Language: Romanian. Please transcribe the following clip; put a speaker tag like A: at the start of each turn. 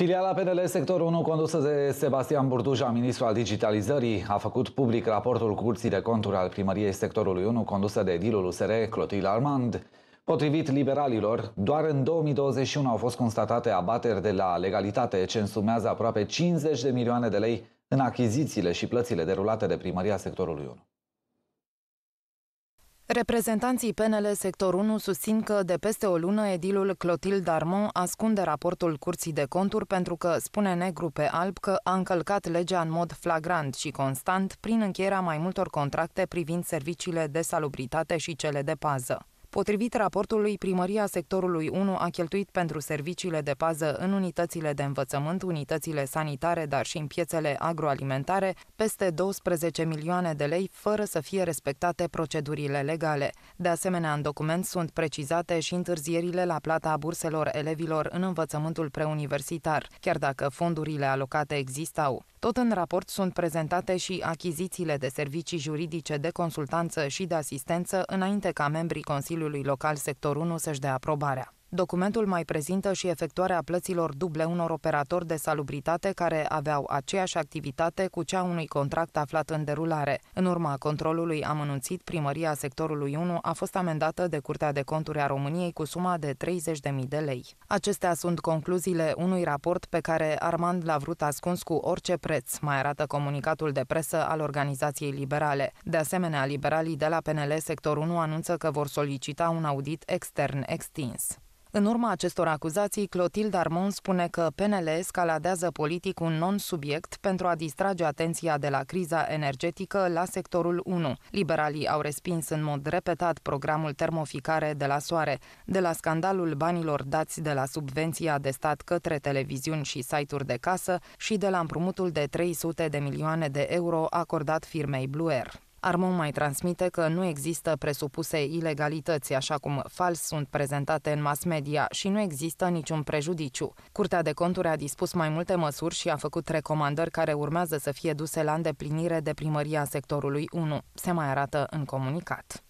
A: Filiala PNL Sector 1, condusă de Sebastian Burduja, ministru al digitalizării, a făcut public raportul Curții de Conturi al Primăriei Sectorului 1, condusă de edilul USR Clotil Armand. Potrivit liberalilor, doar în 2021 au fost constatate abateri de la legalitate, ce însumează aproape 50 de milioane de lei în achizițiile și plățile derulate de Primăria Sectorului 1.
B: Reprezentanții PNL Sector 1 susțin că de peste o lună edilul Clotil Darmon ascunde raportul Curții de Conturi pentru că spune negru pe alb că a încălcat legea în mod flagrant și constant prin încheierea mai multor contracte privind serviciile de salubritate și cele de pază. Potrivit raportului, primăria sectorului 1 a cheltuit pentru serviciile de pază în unitățile de învățământ, unitățile sanitare, dar și în piețele agroalimentare, peste 12 milioane de lei, fără să fie respectate procedurile legale. De asemenea, în document sunt precizate și întârzierile la plata burselor elevilor în învățământul preuniversitar, chiar dacă fondurile alocate existau. Tot în raport sunt prezentate și achizițiile de servicii juridice de consultanță și de asistență înainte ca membrii Consiliului Local Sector 1 să-și dea aprobarea. Documentul mai prezintă și efectuarea plăților duble unor operatori de salubritate care aveau aceeași activitate cu cea unui contract aflat în derulare. În urma controlului amănunțit, primăria sectorului 1 a fost amendată de Curtea de Conturi a României cu suma de 30.000 de lei. Acestea sunt concluziile unui raport pe care Armand l-a vrut ascuns cu orice preț, mai arată comunicatul de presă al organizației liberale. De asemenea, liberalii de la PNL Sector 1 anunță că vor solicita un audit extern extins. În urma acestor acuzații, Clotilde Armon spune că PNL escaladează politic un non-subiect pentru a distrage atenția de la criza energetică la sectorul 1. Liberalii au respins în mod repetat programul termoficare de la soare, de la scandalul banilor dați de la subvenția de stat către televiziuni și site-uri de casă și de la împrumutul de 300 de milioane de euro acordat firmei Blue Air. Armon mai transmite că nu există presupuse ilegalități, așa cum fals sunt prezentate în mass media și nu există niciun prejudiciu. Curtea de conturi a dispus mai multe măsuri și a făcut recomandări care urmează să fie duse la îndeplinire de primăria sectorului 1. Se mai arată în comunicat.